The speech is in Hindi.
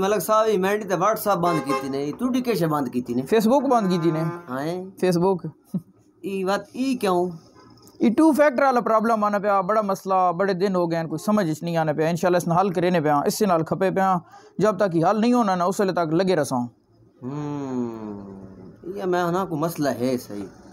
ਮਲਕ ਸਾਹਿਬ ਇਮੈਂਟ ਤੇ WhatsApp ਬੰਦ ਕੀਤੀ ਨੇ ਤੂੰ ਡਿਕੇਸ਼ ਬੰਦ ਕੀਤੀ ਨੇ Facebook ਬੰਦ ਕੀਤੀ ਨੇ ਹਾਂ Facebook ई बात ई क्यों ये टू फैक्टर वाला प्रॉब्लम आना पाया बड़ा मसला बड़े दिन हो गए कोई समझ नहीं आने पाया इनशाला इसने हल करने पाया इससे नाल खपे पाया जब तक हल नहीं होना ना उस तक लगे रसा हम्म, ये मैं ना को मसला है सही